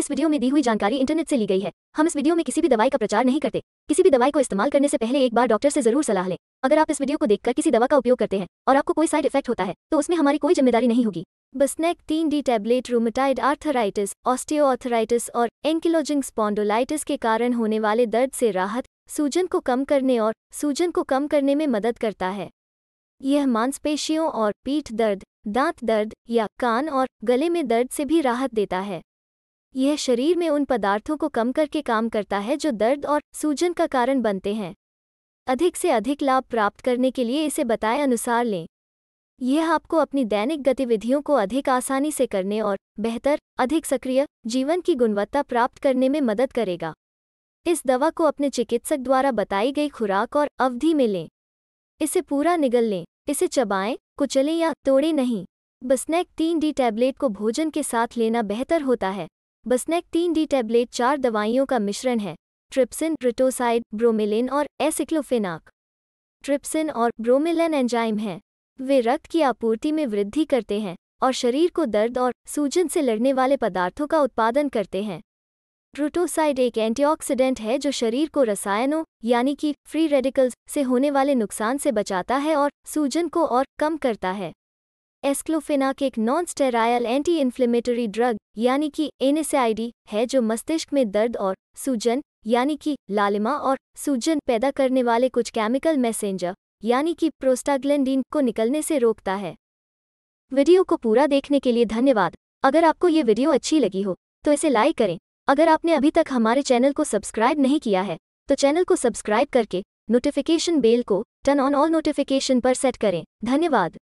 इस वीडियो में दी हुई जानकारी इंटरनेट से ली गई है हम इस वीडियो में किसी भी दवाई का प्रचार नहीं करते किसी भी दवाई को इस्तेमाल करने से पहले एक बार डॉक्टर से जरूर सलाह लें अगर आप इस वीडियो को देखकर किसी दवा का उपयोग करते हैं और आपको कोई साइड इफेक्ट होता है तो उसमें हमारी कोई जिम्मेदारी नहीं होगी बस्नेक तीन D tablet rheumatoid arthritis osteoarthritis और एंकिलोजिंग स्पॉन्डोलाइटिस के कारण होने वाले दर्द से राहत सूजन को कम करने और सूजन को कम करने में मदद करता है यह मांसपेशियों और पीठ दर्द दांत दर्द या कान और गले में दर्द से भी राहत देता है यह शरीर में उन पदार्थों को कम करके काम करता है जो दर्द और सूजन का कारण बनते हैं अधिक से अधिक लाभ प्राप्त करने के लिए इसे बताए अनुसार लें यह आपको अपनी दैनिक गतिविधियों को अधिक आसानी से करने और बेहतर अधिक सक्रिय जीवन की गुणवत्ता प्राप्त करने में मदद करेगा इस दवा को अपने चिकित्सक द्वारा बताई गई खुराक और अवधि में लें इसे पूरा निगल लें इसे चबाएं कुचलें या तोड़ें नहीं बस्नैक तीन डी टैबलेट को भोजन के साथ लेना बेहतर होता है बसनेक तीन डी टैबलेट चार दवाइयों का मिश्रण है ट्रिप्सिन रिटोसाइड ब्रोमिलिन और एसिक्लोफिनाक ट्रिप्सिन और ब्रोमिलिन एंजाइम हैं वे रक्त की आपूर्ति में वृद्धि करते हैं और शरीर को दर्द और सूजन से लड़ने वाले पदार्थों का उत्पादन करते हैं ट्रूटोसाइड एक एंटीऑक्सीडेंट है जो शरीर को रसायनों यानी कि फ्री रेडिकल्स से होने वाले नुकसान से बचाता है और सूजन को और कम करता है एस्क्लोफेनाक एक non steroidal anti inflammatory drug यानी कि एनएसआईडी है जो मस्तिष्क में दर्द और सूजन यानी कि लालिमा और सूजन पैदा करने वाले कुछ केमिकल मैसेंजर यानी कि प्रोस्टाग्लैंडिन को निकलने से रोकता है वीडियो को पूरा देखने के लिए धन्यवाद अगर आपको ये वीडियो अच्छी लगी हो तो इसे लाइक करें अगर आपने अभी तक हमारे चैनल को सब्सक्राइब नहीं किया है तो चैनल को सब्सक्राइब करके नोटिफिकेशन बेल को टर्न ऑन ऑल नोटिफिकेशन पर सेट करें धन्यवाद